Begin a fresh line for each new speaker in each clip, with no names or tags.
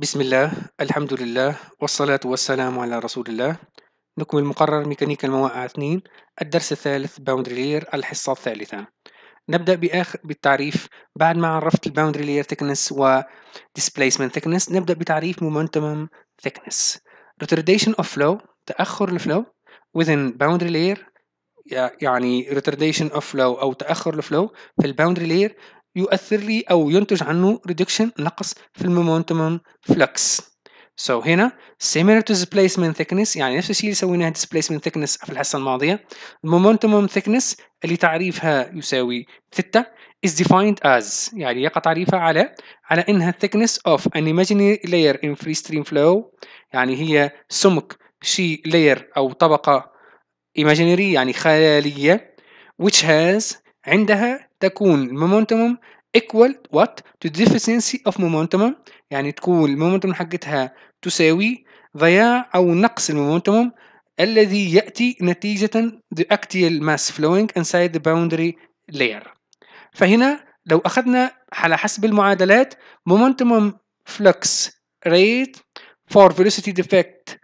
بسم الله الحمد لله والصلاة والسلام على رسول الله نكمل مقرر ميكانيكا المواقع 2 الدرس الثالث باوندري لير الحصة الثالثة نبدأ بآخر بالتعريف بعد ما عرفت الباوندري لير thickness و displacement thickness نبدأ بتعريف momentum thickness retardation of flow تأخر الفلو within boundary layer يعني retardation of flow أو تأخر الفلو في الباوندري layer يؤثر لي أو ينتج عنه reduction نقص في المومنتم flux So هنا similar to displacement thickness يعني نفس الشيء اللي سويناه displacement thickness في الحصة الماضية momentum thickness اللي تعريفها يساوي ثيتا is defined as يعني يقع تعريفها على على انها thickness of an imaginary layer in free stream flow يعني هي سمك شي layer او طبقة imaginary يعني خيالية which has عندها تكون المومنتوم equal what to deficiency of momentum يعني تكون المومنتوم حقتها تساوي ضياع أو نقص المومنتوم الذي يأتي نتيجة the axial mass flowing inside the boundary layer فهنا لو أخذنا على حسب المعادلات momentum flux rate for velocity defect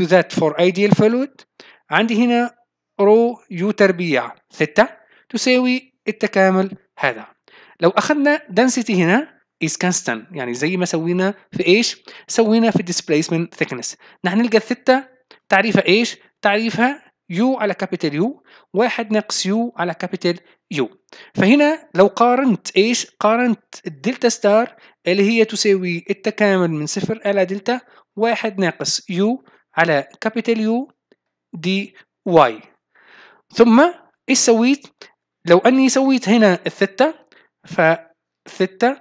to that for ideal fluid عندي هنا رو يو تربيع ثتا تساوي التكامل هذا لو اخذنا density هنا is constant يعني زي ما سوينا في ايش سوينا في displacement thickness نلقى الثتة تعريفها ايش تعريفها يو على كابيتال يو واحد ناقص يو على كابيتال يو فهنا لو قارنت ايش قارنت الدلتا ستار اللي هي تساوي التكامل من صفر الى دلتا واحد ناقص يو على كابيتال يو دي واي ثم ايش سويت لو اني سويت هنا الثيتا فالثيتا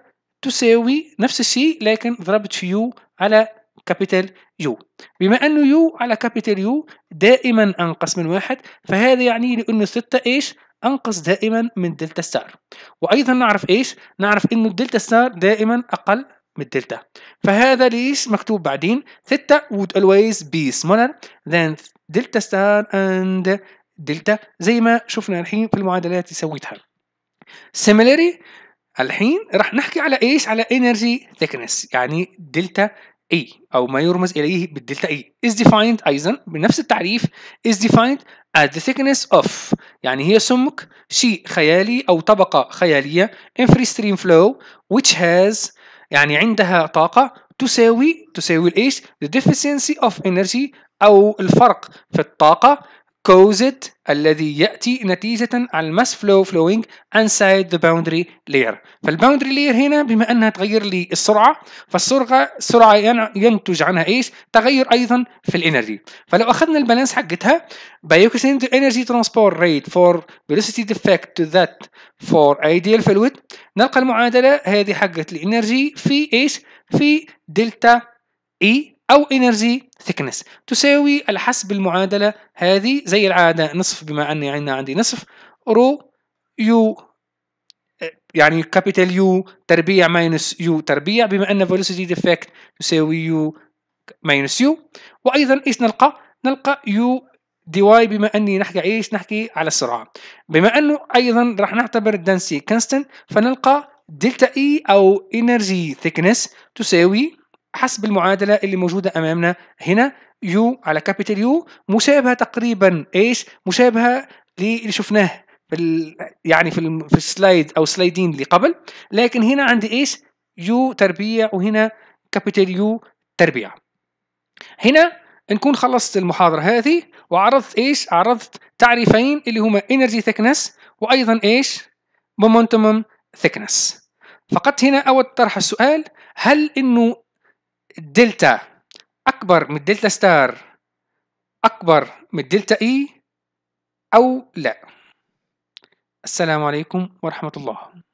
تساوي نفس الشيء لكن ضربت يو على كابيتال يو بما انه يو على كابيتال يو دائما انقص من واحد فهذا يعني لي انه الثيتا ايش انقص دائما من دلتا ستار وايضا نعرف ايش نعرف انه الدلتا ستار دائما اقل من الدلتا فهذا ليش مكتوب بعدين ثيتا would always be smaller than دلتا ستار and دلتا زي ما شفنا الحين في المعادلات اللي سويتها سيميلاري الحين راح نحكي على ايش على انرجي ثيكنس يعني دلتا اي او ما يرمز اليه بالدلتا اي e. is defined ايضا بنفس التعريف is defined at the thickness of يعني هي سمك شيء خيالي او طبقه خياليه in free stream flow which has يعني عندها طاقه تساوي تساوي الايش the deficiency of energy او الفرق في الطاقه كوزت الذي يأتي نتيجة عن الماس فلو flowing inside the boundary layer فالباوندري layer هنا بما أنها تغير لي السرعة فالسرعة السرعة ينتج عنها إيش؟ تغير أيضا في الإنرجي فلو أخذنا البالانس حقتها by equating the energy transport rate for velocity defect to that for ideal fluid نلقى المعادلة هذه حقت الإنرجي في إيش؟ في دلتا إي e أو إنرجي thickness تساوي على حسب المعادلة هذه زي العادة نصف بما أني عندنا عندي نصف رو يو يعني كابيتال يو تربيع ماينس يو تربيع بما أن velocity defect تساوي يو ماينس يو وأيضا إيش نلقى؟ نلقى يو دي واي بما اني نحكي ايش نحكي على السرعه بما انه ايضا راح نعتبر density constant فنلقى دلتا اي e او انرجي ثيكنس تساوي حسب المعادله اللي موجوده امامنا هنا يو على كابيتال يو مشابهه تقريبا ايش مشابهه للي شفناه في يعني في, في السلايد او سلايدين اللي قبل لكن هنا عندي ايش يو تربيع وهنا كابيتال يو تربيع هنا نكون خلصت المحاضره هذه وعرضت ايش عرضت تعريفين اللي هما انرجي ثيكنس وايضا ايش مومنتوم ثيكنس فقط هنا اود طرح السؤال هل انه دلتا أكبر من دلتا ستار أكبر من دلتا إي أو لا السلام عليكم ورحمة الله